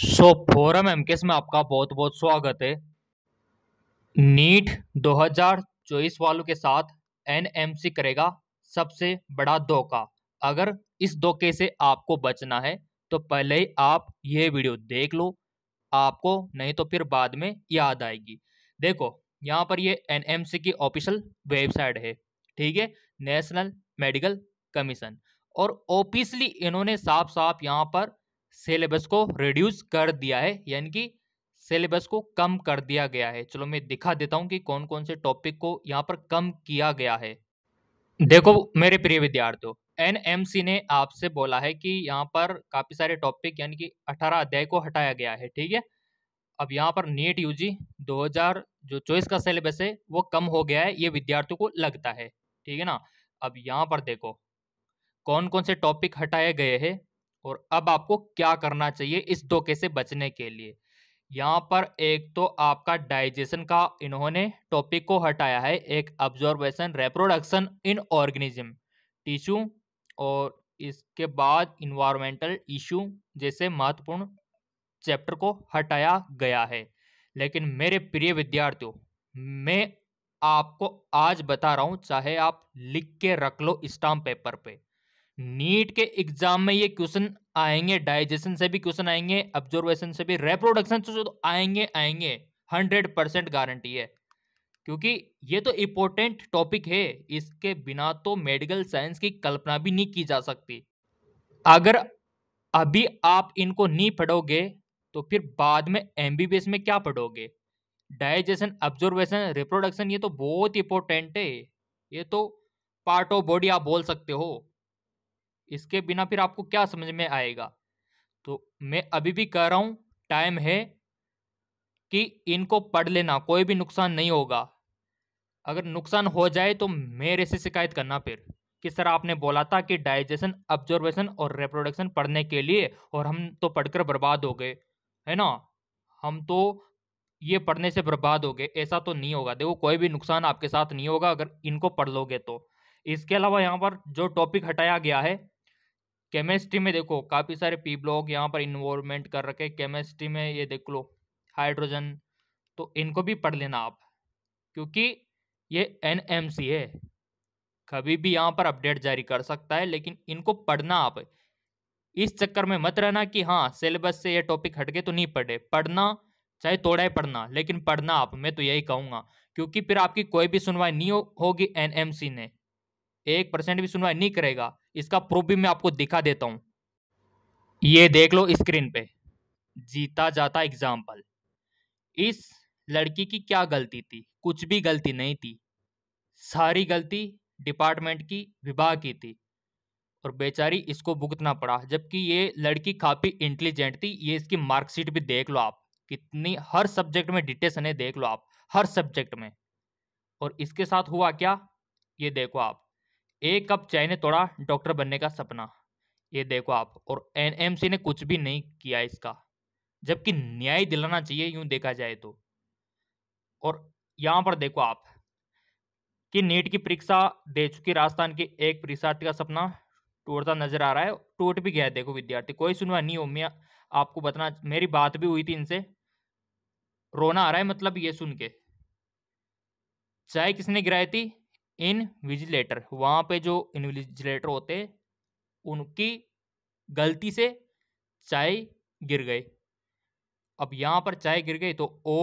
सो forum MKS में आपका बहुत बहुत स्वागत है नीट 2024 वालों के साथ एनएमसी करेगा सबसे बड़ा धोखा अगर इस धोखे से आपको बचना है तो पहले ही आप ये वीडियो देख लो आपको नहीं तो फिर बाद में याद आएगी देखो यहाँ पर ये एनएमसी की ऑफिशियल वेबसाइट है ठीक है नेशनल मेडिकल कमीशन और ऑफिसली इन्होंने साफ साफ यहाँ पर सिलेबस को रिड्यूस कर दिया है यानी कि सिलेबस को कम कर दिया गया है चलो मैं दिखा देता हूँ कि कौन कौन से टॉपिक को यहाँ पर कम किया गया है देखो मेरे प्रिय विद्यार्थियों एनएमसी ने आपसे बोला है कि यहाँ पर काफ़ी सारे टॉपिक यानी कि 18 अध्याय को हटाया गया है ठीक है अब यहाँ पर जी दो हजार जो चॉइस का सिलेबस है वो कम हो गया है ये विद्यार्थियों को लगता है ठीक है ना अब यहाँ पर देखो कौन कौन से टॉपिक हटाए गए हैं और अब आपको क्या करना चाहिए इस धोखे से बचने के लिए यहाँ पर एक तो आपका डाइजेशन का इन्होंने टॉपिक को हटाया है एक absorption reproduction in organism tissue और इसके बाद इन्वायरमेंटल इशू जैसे महत्वपूर्ण चैप्टर को हटाया गया है लेकिन मेरे प्रिय विद्यार्थियों मैं आपको आज बता रहा हूँ चाहे आप लिख के रख लो स्टाम्प पेपर पे नीट के एग्जाम में ये क्वेश्चन आएंगे डाइजेशन से भी क्वेश्चन आएंगे ऑब्जर्वेशन से भी रेप्रोडक्शन से तो आएंगे आएंगे हंड्रेड परसेंट गारंटी है क्योंकि ये तो इम्पोर्टेंट टॉपिक है इसके बिना तो मेडिकल साइंस की कल्पना भी नहीं की जा सकती अगर अभी आप इनको नहीं पढ़ोगे तो फिर बाद में एम में क्या पढ़ोगे डाइजेशन ऑब्जर्वेशन रिप्रोडक्शन ये तो बहुत इंपॉर्टेंट है ये तो पार्ट ऑफ बॉडी आप बोल सकते हो इसके बिना फिर आपको क्या समझ में आएगा तो मैं अभी भी कह रहा हूँ टाइम है कि इनको पढ़ लेना कोई भी नुकसान नहीं होगा अगर नुकसान हो जाए तो मेरे से शिकायत करना फिर कि सर आपने बोला था कि डाइजेशन ऑब्जर्वेशन और रिप्रोडक्शन पढ़ने के लिए और हम तो पढ़कर बर्बाद हो गए है ना हम तो ये पढ़ने से बर्बाद हो गए ऐसा तो नहीं होगा देखो कोई भी नुकसान आपके साथ नहीं होगा अगर इनको पढ़ लोगे तो इसके अलावा यहाँ पर जो टॉपिक हटाया गया है केमिस्ट्री में देखो काफ़ी सारे पी ब्लॉक यहाँ पर इन्वॉल्वमेंट कर रखे केमिस्ट्री में ये देख लो हाइड्रोजन तो इनको भी पढ़ लेना आप क्योंकि ये एन एम सी है कभी भी यहाँ पर अपडेट जारी कर सकता है लेकिन इनको पढ़ना आप इस चक्कर में मत रहना कि हाँ सिलेबस से ये टॉपिक हट गए तो नहीं पढ़े पढ़ना चाहे थोड़ा ही पढ़ना लेकिन पढ़ना आप मैं तो यही कहूँगा क्योंकि फिर आपकी कोई भी सुनवाई नहीं होगी सी ने एक परसेंट भी सुनवाई नहीं करेगा इसका प्रूफ भी मैं आपको दिखा देता हूँ ये देख लो स्क्रीन पे जीता जाता एग्जाम्पल इस लड़की की क्या गलती थी कुछ भी गलती नहीं थी सारी गलती डिपार्टमेंट की विभाग की थी और बेचारी इसको भुगतना पड़ा जबकि ये लड़की काफ़ी इंटेलिजेंट थी ये इसकी मार्कशीट भी देख लो आप कितनी हर सब्जेक्ट में डिटेशन है देख लो आप हर सब्जेक्ट में और इसके साथ हुआ क्या ये देखो आप एक कप चाय ने तोड़ा डॉक्टर बनने का सपना ये देखो आप और एनएमसी ने कुछ भी नहीं किया इसका जबकि न्याय दिलाना चाहिए यूं देखा जाए तो और यहाँ पर देखो आप कि नीट की परीक्षा दे चुकी राजस्थान के एक परीक्षार्थी का सपना टूटता नजर आ रहा है टूट भी गया है देखो विद्यार्थी कोई सुनवाई नहीं हो मैं आपको बताना मेरी बात भी हुई थी इनसे रोना आ रहा है मतलब ये सुन के चाय किसने गिराई थी इन विजिलेटर वहाँ पे जो इनविजिलेटर होते उनकी गलती से चाय गिर गई अब यहाँ पर चाय गिर गई तो ओ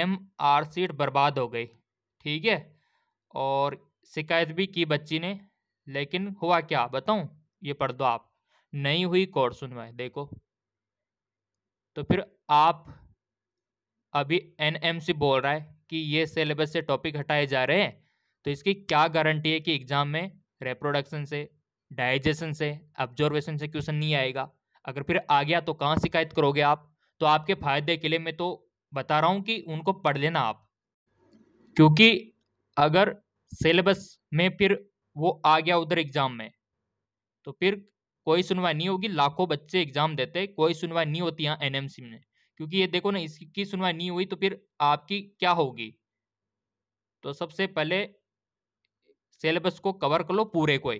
एम आर सीट बर्बाद हो गई ठीक है और शिकायत भी की बच्ची ने लेकिन हुआ क्या बताऊँ ये पढ़ दो आप नहीं हुई कोर्ट सुनवाई देखो तो फिर आप अभी एनएमसी बोल रहा है कि ये सिलेबस से टॉपिक हटाए जा रहे हैं तो इसकी क्या गारंटी है कि एग्जाम में रेप्रोडक्शन से डाइजेशन से ऑब्जॉर्वेशन से क्वेश्चन नहीं आएगा अगर फिर आ गया तो कहाँ शिकायत करोगे आप तो आपके फायदे के लिए मैं तो बता रहा हूँ कि उनको पढ़ लेना आप क्योंकि अगर सिलेबस में फिर वो आ गया उधर एग्जाम में तो फिर कोई सुनवाई नहीं होगी लाखों बच्चे एग्जाम देते कोई सुनवाई नहीं होती यहाँ एन में क्योंकि ये देखो ना इसकी सुनवाई नहीं हुई तो फिर आपकी क्या होगी तो सबसे पहले सिलेबस को कवर कर लो पूरे को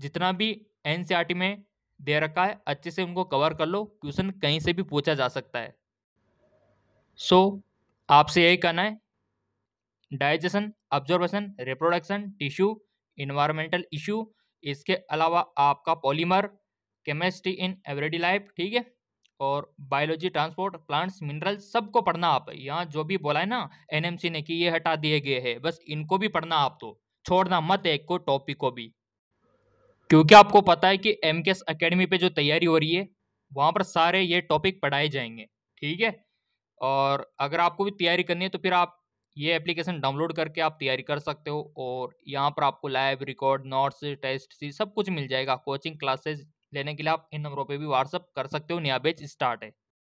जितना भी एन e में दे रखा है अच्छे से उनको कवर कर लो क्वेश्चन कहीं से भी पूछा जा सकता है सो so, आपसे यही कहना है digestion observation reproduction tissue environmental issue इसके अलावा आपका polymer chemistry in everyday life ठीक है और बायोलॉजी ट्रांसपोर्ट प्लांट्स मिनरल सबको पढ़ना आप यहाँ जो भी बोला है ना एनएमसी ने कि ये हटा दिए गए हैं बस इनको भी पढ़ना आप तो छोड़ना मत एक को टॉपिक को भी क्योंकि आपको पता है कि एम के एस अकेडमी पर जो तैयारी हो रही है वहाँ पर सारे ये टॉपिक पढ़ाए जाएंगे ठीक है और अगर आपको भी तैयारी करनी है तो फिर आप ये एप्लीकेशन डाउनलोड करके आप तैयारी कर सकते हो और यहाँ पर आपको लाइव रिकॉर्ड नोट्स टेस्ट सी सब कुछ मिल जाएगा कोचिंग क्लासेस लेने के लिए आप इन नंबरों पे भी व्हाट्सअप कर सकते हो नया बेच स्टार्ट है